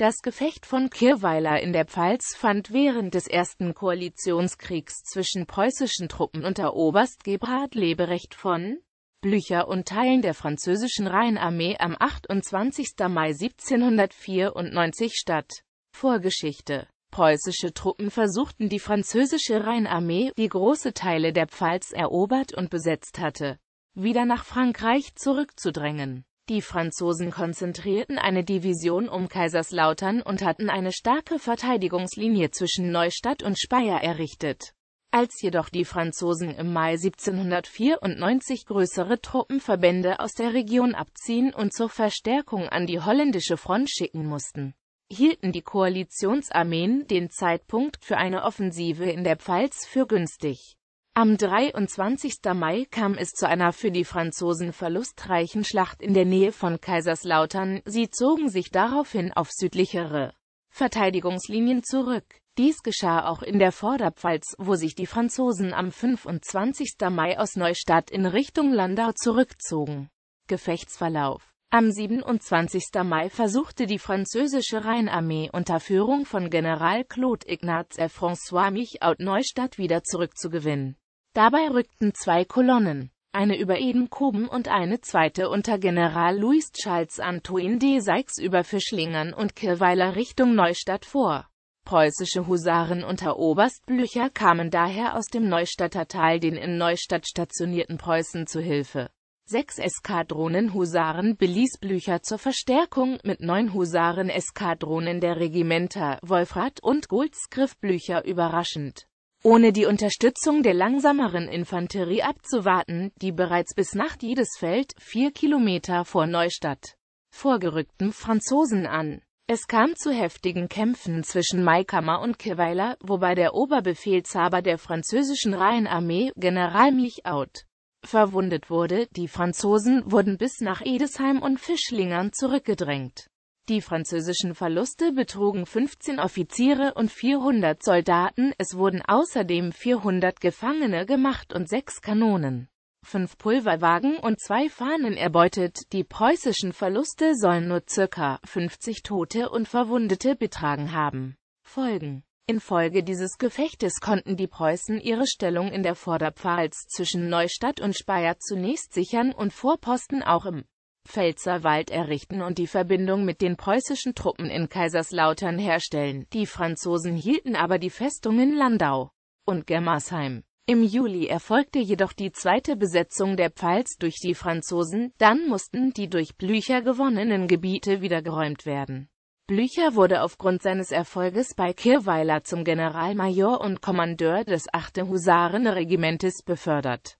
Das Gefecht von Kirweiler in der Pfalz fand während des Ersten Koalitionskriegs zwischen preußischen Truppen unter Oberst Gebhard Leberecht von Blücher und Teilen der französischen Rheinarmee am 28. Mai 1794 statt. Vorgeschichte Preußische Truppen versuchten die französische Rheinarmee, die große Teile der Pfalz erobert und besetzt hatte, wieder nach Frankreich zurückzudrängen. Die Franzosen konzentrierten eine Division um Kaiserslautern und hatten eine starke Verteidigungslinie zwischen Neustadt und Speyer errichtet. Als jedoch die Franzosen im Mai 1794 größere Truppenverbände aus der Region abziehen und zur Verstärkung an die holländische Front schicken mussten, hielten die Koalitionsarmeen den Zeitpunkt für eine Offensive in der Pfalz für günstig. Am 23. Mai kam es zu einer für die Franzosen verlustreichen Schlacht in der Nähe von Kaiserslautern, sie zogen sich daraufhin auf südlichere Verteidigungslinien zurück. Dies geschah auch in der Vorderpfalz, wo sich die Franzosen am 25. Mai aus Neustadt in Richtung Landau zurückzogen. Gefechtsverlauf am 27. Mai versuchte die französische Rheinarmee unter Führung von General Claude Ignaz François Michaud Neustadt wieder zurückzugewinnen. Dabei rückten zwei Kolonnen, eine über Edenkoben und eine zweite unter General Louis Charles Antoine de Seix über Fischlingern und Kirweiler Richtung Neustadt vor. Preußische Husaren unter Oberst Blücher kamen daher aus dem Neustadter Tal den in Neustadt stationierten Preußen zu Hilfe. Sechs Eskadronen Husaren beließ Blücher zur Verstärkung, mit neun Husaren Eskadronen der Regimenter Wolfrat und Goldsgriff Blücher überraschend ohne die Unterstützung der langsameren Infanterie abzuwarten, die bereits bis Nacht jedes Feld, vier Kilometer vor Neustadt, vorgerückten Franzosen an. Es kam zu heftigen Kämpfen zwischen Maikammer und Keweiler, wobei der Oberbefehlshaber der französischen Rheinarmee, General Michaut, verwundet wurde, die Franzosen wurden bis nach Edesheim und Fischlingern zurückgedrängt. Die französischen Verluste betrugen 15 Offiziere und 400 Soldaten, es wurden außerdem 400 Gefangene gemacht und sechs Kanonen, fünf Pulverwagen und zwei Fahnen erbeutet. Die preußischen Verluste sollen nur ca. 50 Tote und Verwundete betragen haben. Folgen Infolge dieses Gefechtes konnten die Preußen ihre Stellung in der Vorderpfalz zwischen Neustadt und Speyer zunächst sichern und Vorposten auch im Pfälzerwald errichten und die Verbindung mit den preußischen Truppen in Kaiserslautern herstellen. Die Franzosen hielten aber die Festungen Landau und Germersheim. Im Juli erfolgte jedoch die zweite Besetzung der Pfalz durch die Franzosen, dann mussten die durch Blücher gewonnenen Gebiete wieder geräumt werden. Blücher wurde aufgrund seines Erfolges bei Kirweiler zum Generalmajor und Kommandeur des 8. Husarenregimentes befördert.